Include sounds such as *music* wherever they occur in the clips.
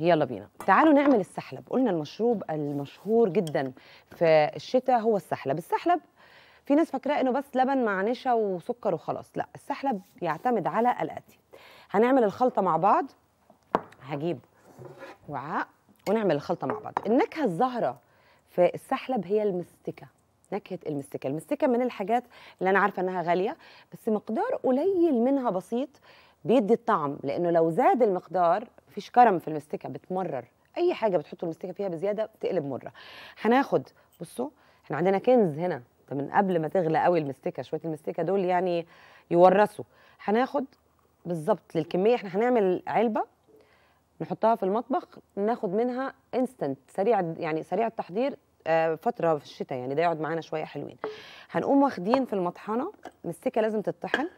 يلا بينا تعالوا نعمل السحلب قلنا المشروب المشهور جدا في الشتاء هو السحلب السحلب في ناس فاكراه انه بس لبن مع نشا وسكر وخلاص لا السحلب يعتمد على الاتي هنعمل الخلطه مع بعض هجيب وعاء ونعمل الخلطه مع بعض النكهه الزهره في السحلب هي المستكه نكهه المستكه المستكه من الحاجات اللي انا عارفه انها غاليه بس مقدار قليل منها بسيط بيدي الطعم لانه لو زاد المقدار مفيش كرم في المستكه بتمرر اي حاجه بتحطوا المستكه فيها بزياده بتقلب مره هناخد بصوا احنا عندنا كنز هنا ده من قبل ما تغلى قوي المستكه شويه المستكه دول يعني يورثوا هناخد بالظبط للكميه احنا هنعمل علبه نحطها في المطبخ ناخد منها انستنت سريع يعني سريع التحضير آه، فتره في الشتاء يعني ده يقعد معانا شويه حلوين هنقوم واخدين في المطحنه مستكه لازم تطحن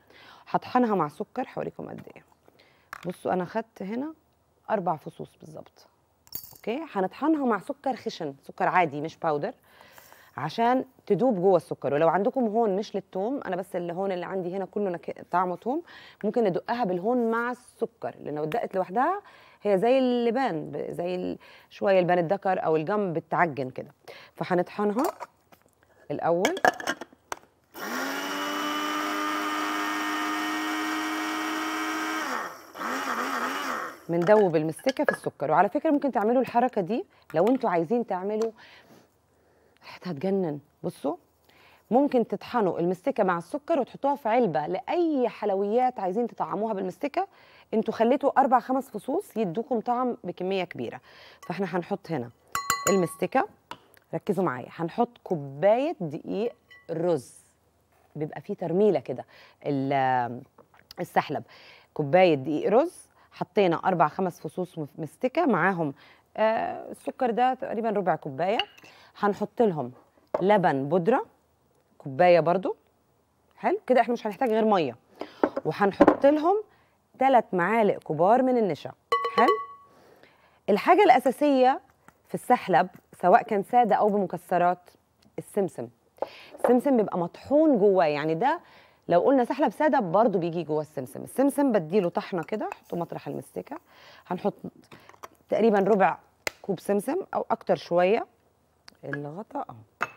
هطحنها مع سكر هوريكم قد ايه بصوا انا خدت هنا اربع فصوص بالظبط اوكي هنطحنها مع سكر خشن سكر عادي مش باودر عشان تدوب جوه السكر ولو عندكم هون مش للثوم انا بس الهون اللي عندي هنا كله طعمه ثوم ممكن ندقها بالهون مع السكر لان لو اتدقت لوحدها هي زي اللبان زي شويه لبان الذكر او الجم بتعجن كده فهنطحنها الاول بندوب المستكه في السكر وعلى فكره ممكن تعملوا الحركه دي لو انتوا عايزين تعملوا ريحتها هتجنن بصوا ممكن تطحنوا المستكه مع السكر وتحطوها في علبه لاي حلويات عايزين تطعموها بالمستكه انتوا خليتوا اربع خمس فصوص يدوكم طعم بكميه كبيره فاحنا هنحط هنا المستكه ركزوا معايا هنحط كوبايه دقيق رز بيبقى فيه ترميله كده السحلب كوبايه دقيق رز حطينا اربع خمس فصوص مستكه معاهم آه السكر ده تقريبا ربع كوبايه هنحط لهم لبن بودره كوبايه برضو حلو كده احنا مش هنحتاج غير ميه وهنحط لهم ثلاث معالق كبار من النشا حلو الحاجه الاساسيه في السحلب سواء كان ساده او بمكسرات السمسم السمسم بيبقى مطحون جواه يعني ده لو قلنا سحلب ساده برضو بيجي جوه السمسم السمسم بديله طحنه كده احطه مطرح المستكه هنحط تقريبا ربع كوب سمسم او اكتر شويه الغطاء اهو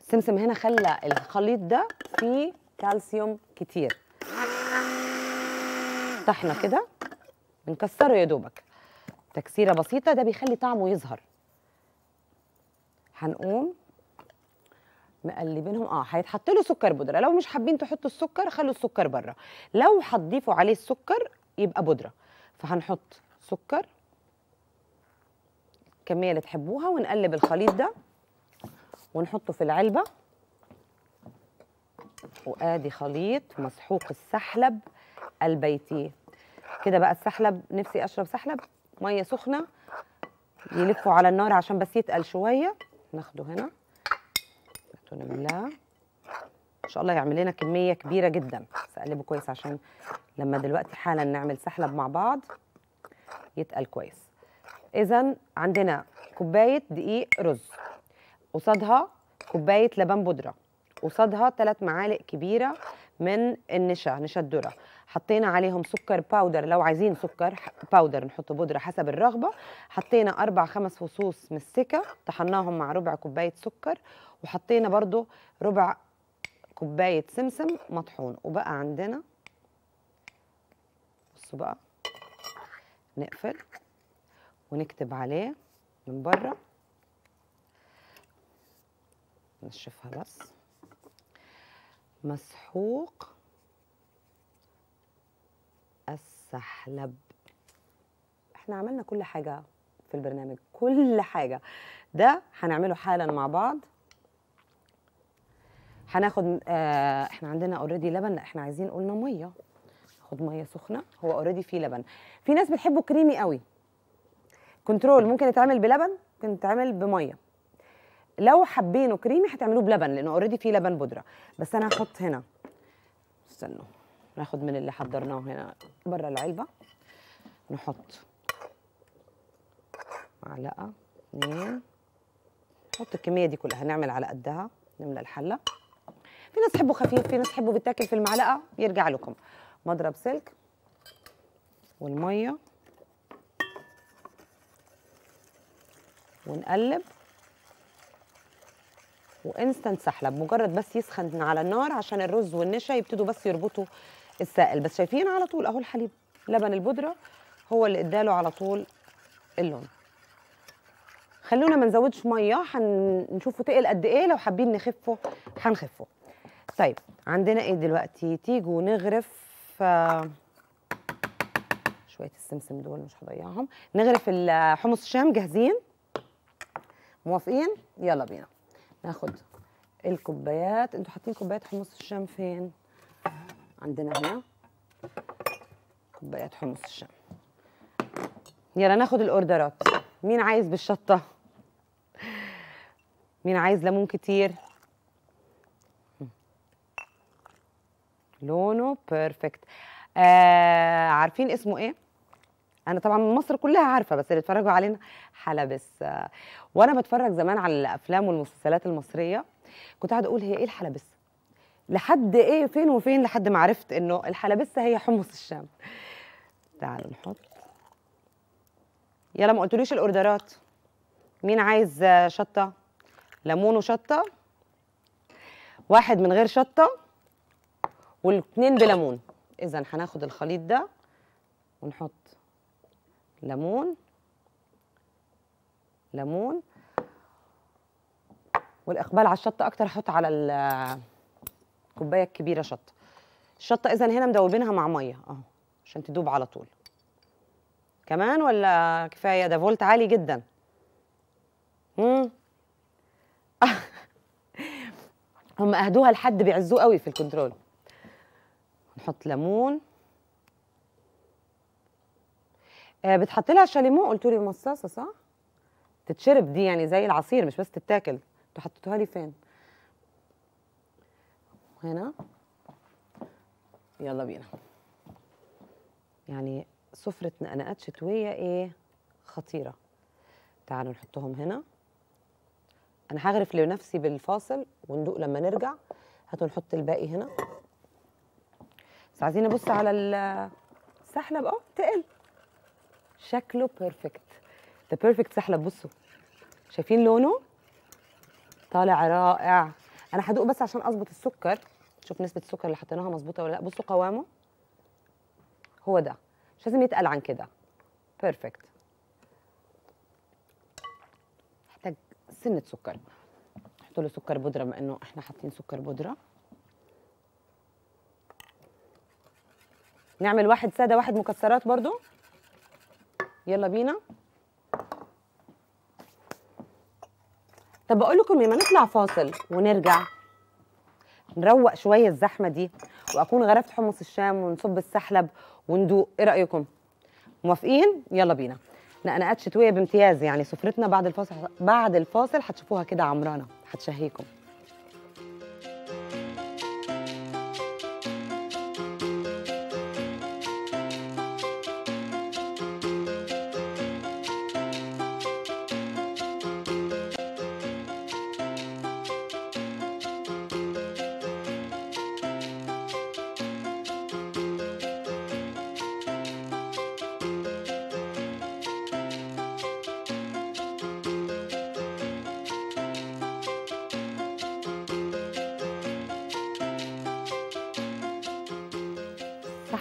السمسم هنا خلى الخليط ده فيه كالسيوم كتير طحنه كده بنكسره يا دوبك تكسيره بسيطه ده بيخلي طعمه يظهر هنقوم مقلبينهم اه هيتحط له سكر بودره لو مش حابين تحطوا السكر خلوا السكر بره لو هتضيفوا عليه السكر يبقى بودره فهنحط سكر الكميه اللي تحبوها ونقلب الخليط ده ونحطه في العلبه وادي خليط مسحوق السحلب البيتي كده بقى السحلب نفسي اشرب سحلب ميه سخنه يلفوا على النار عشان بس يتقل شويه ناخده هنا ونملاها ان شاء الله يعمل لنا كميه كبيره جدا بس اقلبه كويس عشان لما دلوقتي حالا نعمل سحلب مع بعض يتقل كويس اذا عندنا كوبايه دقيق رز قصادها كوبايه لبن بودره قصادها ثلاث معالق كبيره من النشا نشا الذره حطينا عليهم سكر باودر لو عايزين سكر باودر نحط بودره حسب الرغبه حطينا اربع خمس فصوص من طحناهم مع ربع كوبايه سكر وحطينا برضو ربع كوباية سمسم مطحون وبقى عندنا بصوا بقى نقفل ونكتب عليه من بره نشفها بس مسحوق السحلب احنا عملنا كل حاجة في البرنامج كل حاجة ده هنعمله حالا مع بعض هناخد آه احنا عندنا اوريدي لبن احنا عايزين قلنا ميه خد ميه سخنه هو اوريدي فيه لبن في ناس بتحبه كريمي قوي كنترول ممكن يتعمل بلبن ممكن يتعمل بميه لو حابينه كريمي هتعملوه بلبن لانه اوريدي فيه لبن بودره بس انا هحط هنا استنوا ناخد من اللي حضرناه هنا بره العلبه نحط معلقه اثنين نحط الكميه دي كلها هنعمل على قدها نملى الحله في ناس تحبه خفيف في ناس تحبه بيتاكل في المعلقه يرجع لكم مضرب سلك والميه ونقلب وانستنت سحلب مجرد بس يسخن على النار عشان الرز والنشا يبتدوا بس يربطوا السائل بس شايفين على طول اهو الحليب لبن البودره هو اللي اداله على طول اللون خلونا ما نزودش ميه هنشوفه تقل قد ايه لو حابين نخفه هنخفه طيب عندنا ايه دلوقتي تيجوا نغرف آه، شويه السمسم دول مش هضيعهم نغرف حمص الشام جاهزين موافقين يلا بينا ناخد الكوبايات انتوا حاطين كوبايات حمص الشام فين عندنا هنا كوبايات حمص الشام يلا ناخد الاوردرات مين عايز بالشطه مين عايز ليمون كتير لونه بيرفكت آه عارفين اسمه ايه انا طبعا من مصر كلها عارفه بس اللي اتفرجوا علينا حلبس آه وانا بتفرج زمان على الافلام والمسلسلات المصريه كنت قاعده اقول هي ايه الحلبس لحد ايه فين وفين لحد ما عرفت انه الحلبسه هي حمص الشام تعالوا نحط يلا ما قلتوليش الاوردرات مين عايز شطه ليمون وشطه واحد من غير شطه والاثنين بليمون اذا هناخد الخليط ده ونحط ليمون ليمون والاقبال على الشطه اكتر هحط على الكوبايه الكبيره شطه الشطه اذا هنا مدوبينها مع ميه اهو عشان تدوب على طول كمان ولا كفايه ده فولت عالي جدا *laughs* هم اهدوها لحد بيعزوه قوي في الكنترول نحط ليمون آه بتحط لها شاليمون قلتوا لي مصاصه صح تتشرب دي يعني زي العصير مش بس تتاكل انتوا حطيتوها لي فين هنا يلا بينا يعني سفرة نقنقات شتوية ايه خطيرة تعالوا نحطهم هنا انا هغرف لنفسي بالفاصل وندوق لما نرجع هاتوا نحط الباقي هنا بس عايزين نبص على السحلب اه تقل شكله بيرفكت ده بيرفكت سحلب بصوا شايفين لونه طالع رائع انا هدوق بس عشان اظبط السكر شوف نسبه السكر اللي حطيناها مظبوطه ولا لا بصوا قوامه هو ده مش لازم يتقل عن كده بيرفكت محتاج سنه سكر نحط له سكر بودره بما انه احنا حاطين سكر بودره نعمل واحد ساده واحد مكسرات برضو يلا بينا طب بقول لكم لما إيه، نطلع فاصل ونرجع نروق شويه الزحمه دي واكون غرفت حمص الشام ونصب السحلب وندوق ايه رايكم موافقين يلا بينا نقنقات شتويه بامتياز يعني سفرتنا بعد الفاصل بعد الفاصل هتشوفوها كده عمرانه هتشهيكم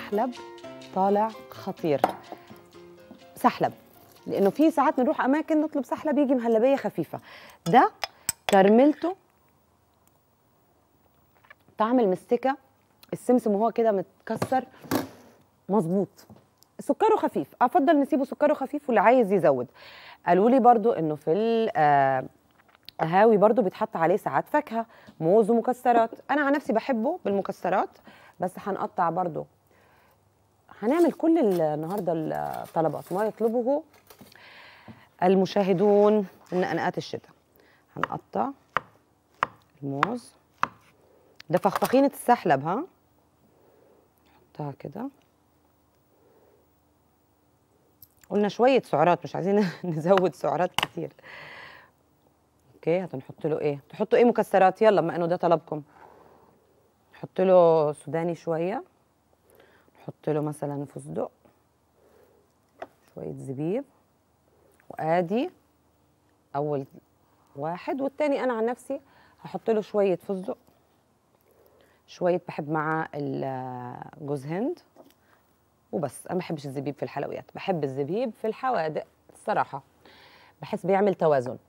سحلب طالع خطير سحلب لانه في ساعات بنروح اماكن نطلب سحلب يجي مهلبيه خفيفه ده كرملته طعم المستكه السمسم وهو كده متكسر مظبوط سكره خفيف افضل نسيبه سكره خفيف واللي عايز يزود قالوا لي برضو انه في القهاوي آه، برضو بيتحط عليه ساعات فاكهه موز ومكسرات انا عن نفسي بحبه بالمكسرات بس هنقطع برضو هنعمل كل النهارده الطلبات ما يطلبه المشاهدون من نقنقات الشتاء هنقطع الموز ده فخفخينة السحلب ها نحطها كده قلنا شوية سعرات مش عايزين *laughs* نزود سعرات كتير اوكي هتنحط له ايه تحطوا ايه مكسرات يلا بما انه ده طلبكم نحط له سوداني شويه احط له مثلا فستق شويه زبيب وادي اول واحد والتاني انا عن نفسي هحط له شويه فستق شويه بحب معاه جوز هند وبس انا ما بحبش الزبيب في الحلويات بحب الزبيب في الحوادق الصراحه بحس بيعمل توازن